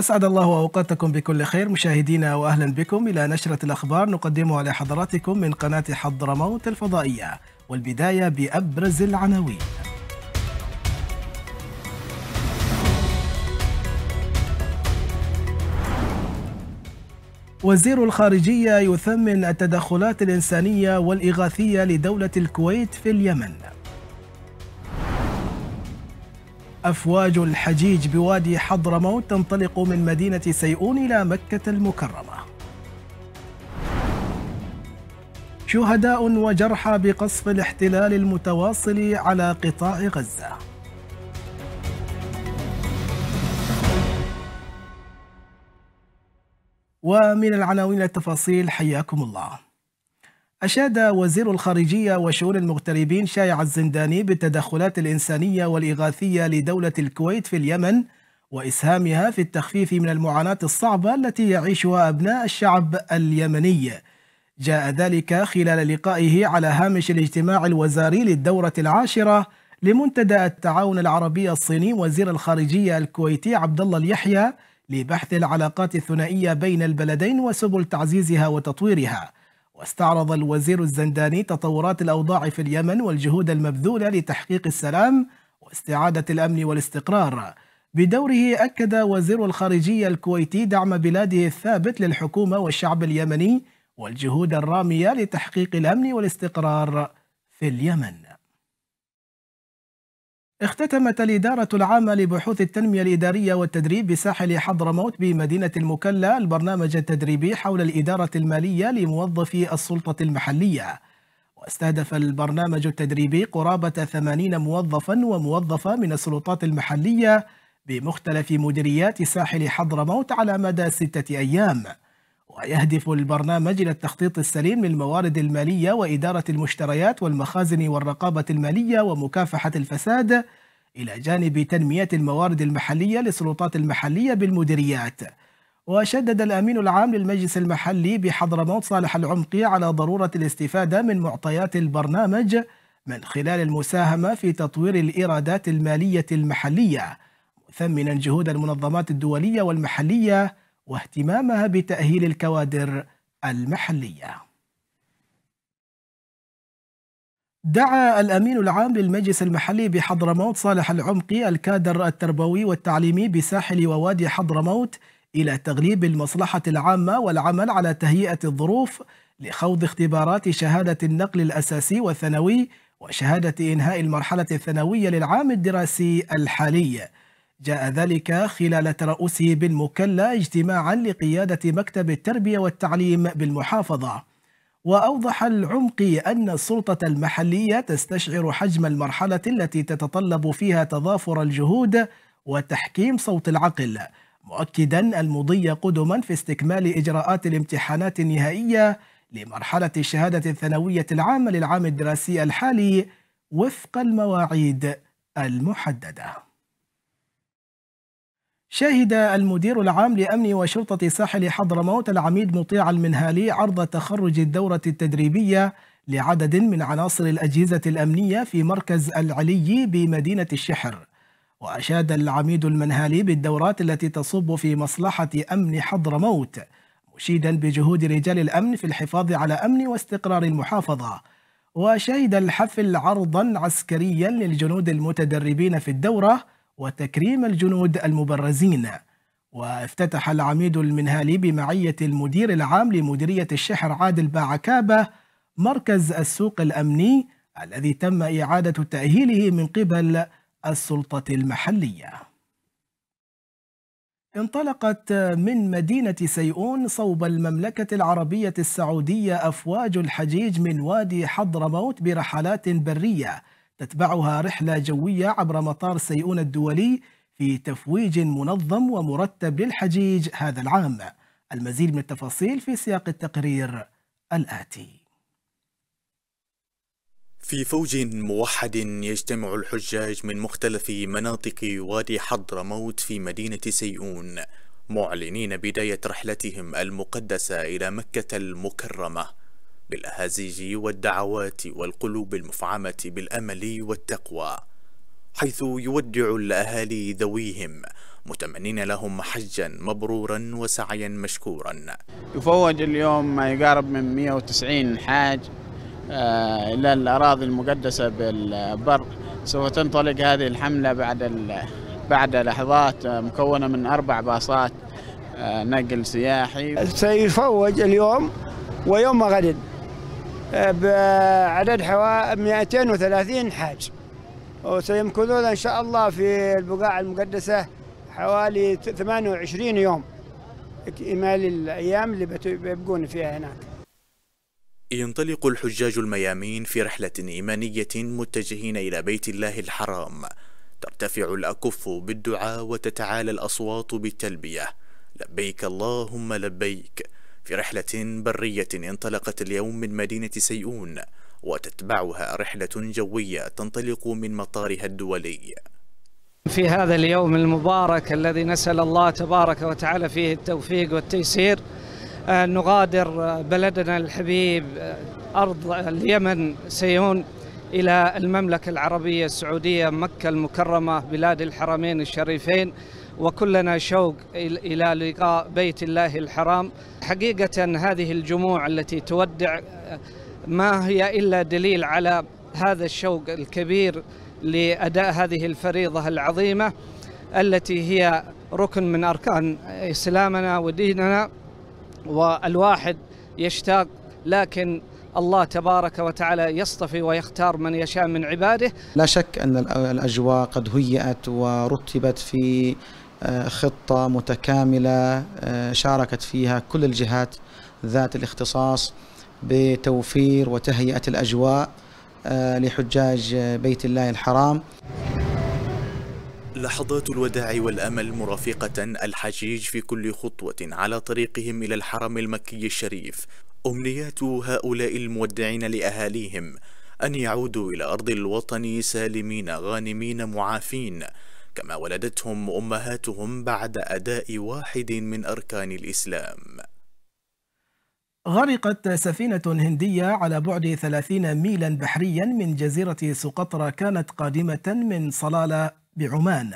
أسعد الله أوقاتكم بكل خير مشاهدينا وأهلا بكم إلى نشرة الأخبار نقدمها لحضراتكم من قناة حضرموت الفضائية والبداية بأبرز العناوين وزير الخارجية يثمن التدخلات الإنسانية والإغاثية لدولة الكويت في اليمن أفواج الحجيج بوادي حضرموت تنطلق من مدينة سيئون إلى مكة المكرمة شهداء وجرحى بقصف الاحتلال المتواصل على قطاع غزة ومن العناوين التفاصيل حياكم الله أشاد وزير الخارجية وشؤون المغتربين شايع الزنداني بالتدخلات الإنسانية والإغاثية لدولة الكويت في اليمن وإسهامها في التخفيف من المعاناة الصعبة التي يعيشها أبناء الشعب اليمني جاء ذلك خلال لقائه على هامش الاجتماع الوزاري للدورة العاشرة لمنتدى التعاون العربي الصيني وزير الخارجية الكويتي عبد الله اليحيى لبحث العلاقات الثنائية بين البلدين وسبل تعزيزها وتطويرها واستعرض الوزير الزنداني تطورات الأوضاع في اليمن والجهود المبذولة لتحقيق السلام واستعادة الأمن والاستقرار بدوره أكد وزير الخارجية الكويتي دعم بلاده الثابت للحكومة والشعب اليمني والجهود الرامية لتحقيق الأمن والاستقرار في اليمن اختتمت الإدارة العامة لبحوث التنمية الإدارية والتدريب بساحل حضرموت بمدينة المكلا البرنامج التدريبي حول الإدارة المالية لموظفي السلطة المحلية واستهدف البرنامج التدريبي قرابة 80 موظفا وموظفة من السلطات المحلية بمختلف مديريات ساحل حضرموت على مدى ستة أيام ويهدف البرنامج إلى التخطيط السليم للموارد المالية وإدارة المشتريات والمخازن والرقابة المالية ومكافحة الفساد إلى جانب تنمية الموارد المحلية للسلطات المحلية بالمديريات وشدد الأمين العام للمجلس المحلي بحضرموت صالح العمقي على ضرورة الاستفادة من معطيات البرنامج من خلال المساهمة في تطوير الإيرادات المالية المحلية مثمنا جهود المنظمات الدولية والمحلية واهتمامها بتأهيل الكوادر المحلية دعا الأمين العام للمجلس المحلي بحضرموت صالح العمقي الكادر التربوي والتعليمي بساحل ووادي حضرموت إلى تغليب المصلحة العامة والعمل على تهيئة الظروف لخوض اختبارات شهادة النقل الأساسي والثانوي وشهادة إنهاء المرحلة الثانوية للعام الدراسي الحالي جاء ذلك خلال ترأسه بالمكلا اجتماعا لقيادة مكتب التربية والتعليم بالمحافظة وأوضح العمقي أن السلطة المحلية تستشعر حجم المرحلة التي تتطلب فيها تضافر الجهود وتحكيم صوت العقل مؤكدا المضي قدما في استكمال إجراءات الامتحانات النهائية لمرحلة الشهادة الثانوية العامة للعام الدراسي الحالي وفق المواعيد المحدده شهد المدير العام لأمن وشرطة ساحل حضرموت العميد مطيع المنهالي عرض تخرج الدورة التدريبية لعدد من عناصر الأجهزة الأمنية في مركز العلي بمدينة الشحر وأشاد العميد المنهالي بالدورات التي تصب في مصلحة أمن حضرموت مشيدا بجهود رجال الأمن في الحفاظ على أمن واستقرار المحافظة وشهد الحفل عرضا عسكريا للجنود المتدربين في الدورة وتكريم الجنود المبرزين وافتتح العميد المنهالي بمعية المدير العام لمديرية الشحر عادل باعكابة مركز السوق الأمني الذي تم إعادة تأهيله من قبل السلطة المحلية انطلقت من مدينة سيئون صوب المملكة العربية السعودية أفواج الحجيج من وادي حضرموت برحلات برية تتبعها رحلة جوية عبر مطار سيئون الدولي في تفويج منظم ومرتب للحجيج هذا العام المزيد من التفاصيل في سياق التقرير الآتي في فوج موحد يجتمع الحجاج من مختلف مناطق وادي حضرموت في مدينة سيئون معلنين بداية رحلتهم المقدسة إلى مكة المكرمة بالأهازيج والدعوات والقلوب المفعمة بالأمل والتقوى حيث يودع الأهالي ذويهم متمنين لهم حجا مبرورا وسعيا مشكورا يفوج اليوم ما يقارب من 190 حاج آه، إلى الأراضي المقدسة بالبر سوف تنطلق هذه الحملة بعد بعد لحظات آه، مكونة من أربع باصات آه، نقل سياحي سيفوج اليوم ويوم غد بعدد حوالي 230 حاج وسيمكثون إن شاء الله في البقاع المقدسة حوالي 28 يوم إكمال الأيام اللي بيبقون فيها هناك ينطلق الحجاج الميامين في رحلة إيمانية متجهين إلى بيت الله الحرام ترتفع الأكف بالدعاء وتتعالى الأصوات بالتلبية لبيك اللهم لبيك في رحلة برية انطلقت اليوم من مدينة سيئون وتتبعها رحلة جوية تنطلق من مطارها الدولي في هذا اليوم المبارك الذي نسأل الله تبارك وتعالى فيه التوفيق والتيسير نغادر بلدنا الحبيب أرض اليمن سيئون إلى المملكة العربية السعودية مكة المكرمة بلاد الحرمين الشريفين وكلنا شوق إلى لقاء بيت الله الحرام حقيقة هذه الجموع التي تودع ما هي إلا دليل على هذا الشوق الكبير لأداء هذه الفريضة العظيمة التي هي ركن من أركان إسلامنا وديننا والواحد يشتاق لكن الله تبارك وتعالى يصطفي ويختار من يشاء من عباده لا شك أن الأجواء قد هيئت ورتبت في آه، خطة متكاملة آه، شاركت فيها كل الجهات ذات الاختصاص بتوفير وتهيئة الأجواء آه، لحجاج بيت الله الحرام لحظات الوداع والأمل مرافقة الحجيج في كل خطوة على طريقهم إلى الحرم المكي الشريف أمنيات هؤلاء المودعين لأهاليهم أن يعودوا إلى أرض الوطن سالمين غانمين معافين كما ولدتهم أمهاتهم بعد أداء واحد من أركان الإسلام غرقت سفينة هندية على بعد 30 ميلا بحريا من جزيرة سقطرى كانت قادمة من صلالة بعمان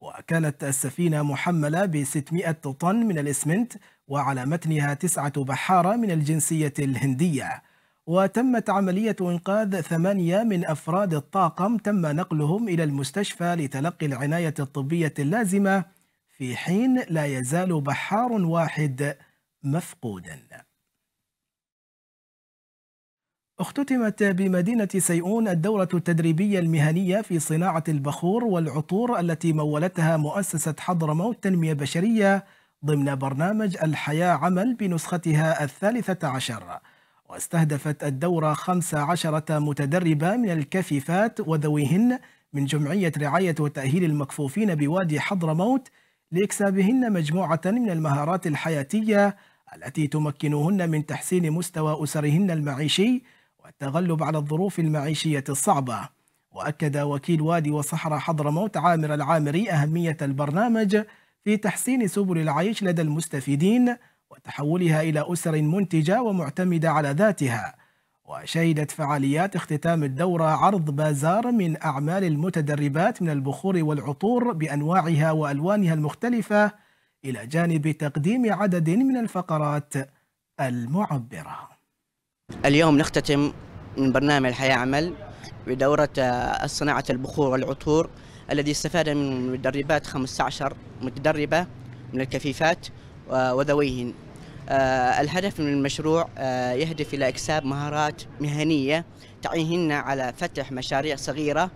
وكانت السفينة محملة ب 600 طن من الإسمنت وعلى متنها تسعة بحارة من الجنسية الهندية وتمت عملية إنقاذ ثمانية من أفراد الطاقم تم نقلهم إلى المستشفى لتلقي العناية الطبية اللازمة في حين لا يزال بحار واحد مفقودا اختتمت بمدينة سيئون الدورة التدريبية المهنية في صناعة البخور والعطور التي مولتها مؤسسة حضرموت تنمية بشرية ضمن برنامج الحياة عمل بنسختها الثالثة عشر واستهدفت الدورة 15 متدربة من الكفيفات وذويهن من جمعية رعاية وتأهيل المكفوفين بوادي حضرموت لإكسابهن مجموعة من المهارات الحياتية التي تمكنهن من تحسين مستوى أسرهن المعيشي والتغلب على الظروف المعيشية الصعبة وأكد وكيل وادي وصحراء حضرموت عامر العامري أهمية البرنامج في تحسين سبل العيش لدى المستفيدين وتحولها إلى أسر منتجة ومعتمدة على ذاتها وشهدت فعاليات اختتام الدورة عرض بازار من أعمال المتدربات من البخور والعطور بأنواعها وألوانها المختلفة إلى جانب تقديم عدد من الفقرات المعبرة اليوم نختتم من برنامج الحياة عمل بدورة صناعة البخور والعطور الذي استفاد من مدربات 15 متدربة من الكفيفات وذويهن آه، الهدف من المشروع آه، يهدف إلى إكساب مهارات مهنية تعينهن على فتح مشاريع صغيرة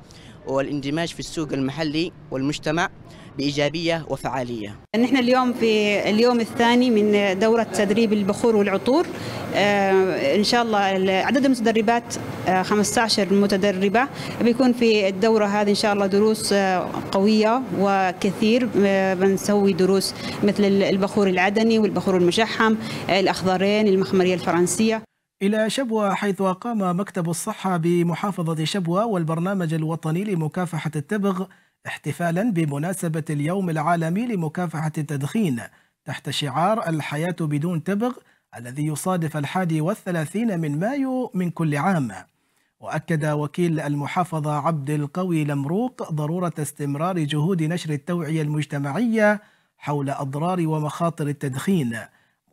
والاندماج في السوق المحلي والمجتمع بإيجابية وفعالية نحن اليوم في اليوم الثاني من دورة تدريب البخور والعطور آه، إن شاء الله عدد المتدربات 15 آه، متدربة بيكون في الدورة هذه إن شاء الله دروس آه، قوية وكثير بنسوي دروس مثل البخور العدني والبخور المشحم الأخضرين المخمرية الفرنسية إلى شبوة حيث أقام مكتب الصحة بمحافظة شبوة والبرنامج الوطني لمكافحة التبغ احتفالا بمناسبة اليوم العالمي لمكافحة التدخين تحت شعار الحياة بدون تبغ الذي يصادف الحادي والثلاثين من مايو من كل عام وأكد وكيل المحافظة عبد القوي لمروق ضرورة استمرار جهود نشر التوعية المجتمعية حول أضرار ومخاطر التدخين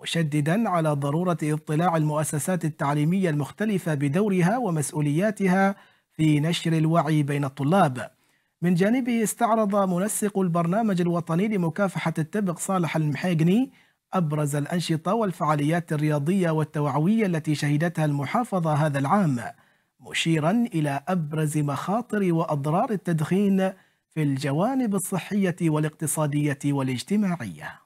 مشددا على ضرورة اطلاع المؤسسات التعليمية المختلفة بدورها ومسؤولياتها في نشر الوعي بين الطلاب من جانبه استعرض منسق البرنامج الوطني لمكافحة التبغ صالح المحيقني أبرز الأنشطة والفعاليات الرياضية والتوعوية التي شهدتها المحافظة هذا العام مشيرا إلى أبرز مخاطر وأضرار التدخين في الجوانب الصحية والاقتصادية والاجتماعية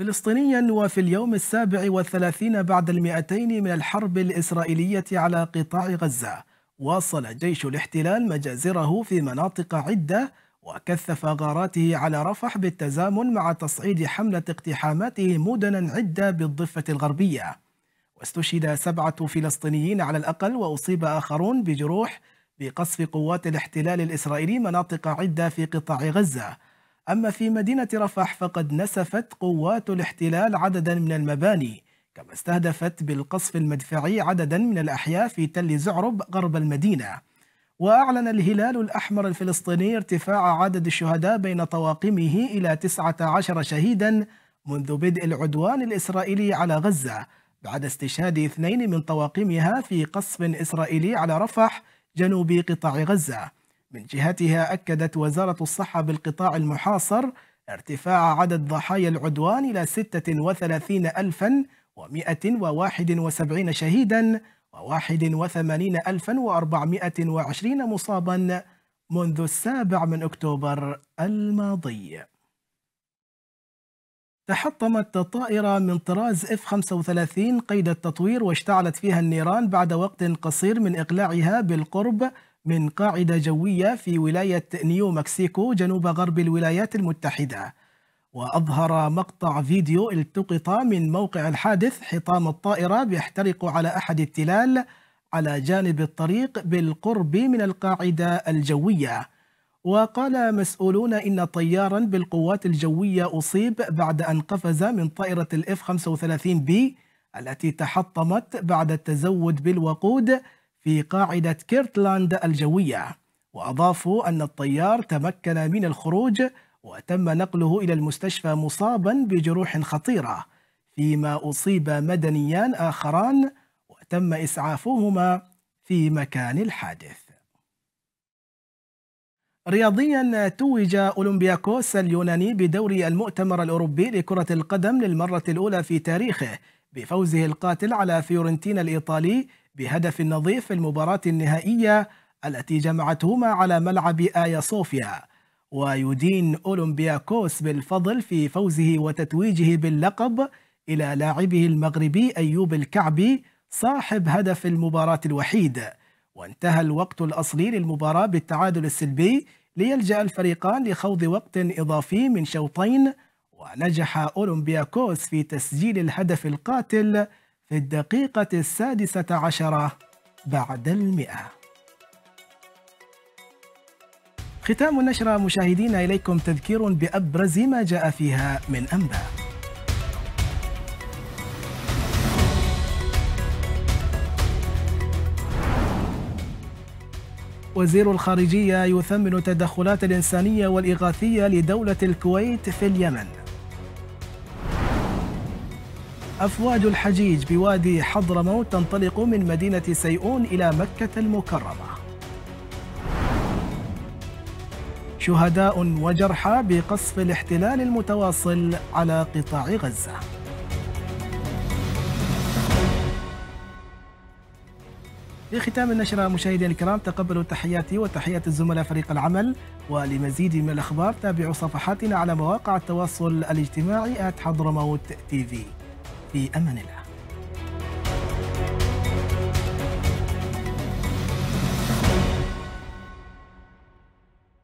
فلسطينيا وفي اليوم السابع والثلاثين بعد المئتين من الحرب الإسرائيلية على قطاع غزة واصل جيش الاحتلال مجازره في مناطق عدة وكثف غاراته على رفح بالتزامن مع تصعيد حملة اقتحاماته مدنا عدة بالضفة الغربية واستشهد سبعة فلسطينيين على الأقل وأصيب آخرون بجروح بقصف قوات الاحتلال الإسرائيلي مناطق عدة في قطاع غزة أما في مدينة رفح فقد نسفت قوات الاحتلال عددا من المباني كما استهدفت بالقصف المدفعي عددا من الأحياء في تل زعرب غرب المدينة وأعلن الهلال الأحمر الفلسطيني ارتفاع عدد الشهداء بين طواقمه إلى 19 شهيدا منذ بدء العدوان الإسرائيلي على غزة بعد استشهاد اثنين من طواقمها في قصف إسرائيلي على رفح جنوب قطاع غزة من جهتها أكدت وزارة الصحة بالقطاع المحاصر ارتفاع عدد ضحايا العدوان إلى 36171 شهيدا و81420 مصابا منذ السابع من أكتوبر الماضي تحطمت طائرة من طراز F-35 قيد التطوير واشتعلت فيها النيران بعد وقت قصير من إقلاعها بالقرب من قاعدة جوية في ولاية نيو مكسيكو جنوب غرب الولايات المتحدة وأظهر مقطع فيديو التقط من موقع الحادث حطام الطائرة بيحترق على أحد التلال على جانب الطريق بالقرب من القاعدة الجوية وقال مسؤولون إن طيارا بالقوات الجوية أصيب بعد أن قفز من طائرة الاف 35 بي التي تحطمت بعد التزود بالوقود في قاعدة كيرتلاند الجوية وأضافوا أن الطيار تمكن من الخروج وتم نقله إلى المستشفى مصابا بجروح خطيرة فيما أصيب مدنيان آخران وتم إسعافهما في مكان الحادث رياضيا توج أولمبياكوس اليوناني بدوري المؤتمر الأوروبي لكرة القدم للمرة الأولى في تاريخه بفوزه القاتل على فيورنتينا الإيطالي بهدف نظيف في المباراة النهائية التي جمعتهما على ملعب آيا صوفيا ويدين أولمبياكوس بالفضل في فوزه وتتويجه باللقب إلى لاعبه المغربي أيوب الكعبي صاحب هدف المباراة الوحيد وانتهى الوقت الأصلي للمباراة بالتعادل السلبي ليلجأ الفريقان لخوض وقت إضافي من شوطين ونجح أولمبياكوس في تسجيل الهدف القاتل في الدقيقة السادسة عشرة بعد المئة ختام النشرة مشاهدينا إليكم تذكير بأبرز ما جاء فيها من أنباء وزير الخارجية يثمن التدخلات الإنسانية والإغاثية لدولة الكويت في اليمن أفواج الحجيج بوادي حضرموت تنطلق من مدينة سيئون إلى مكة المكرمة شهداء وجرحى بقصف الاحتلال المتواصل على قطاع غزة في ختام النشرة مشاهدي الكرام تقبلوا تحياتي وتحيات الزملاء فريق العمل ولمزيد من الأخبار تابعوا صفحاتنا على مواقع التواصل الاجتماعي حضرموت تي في في أمان الله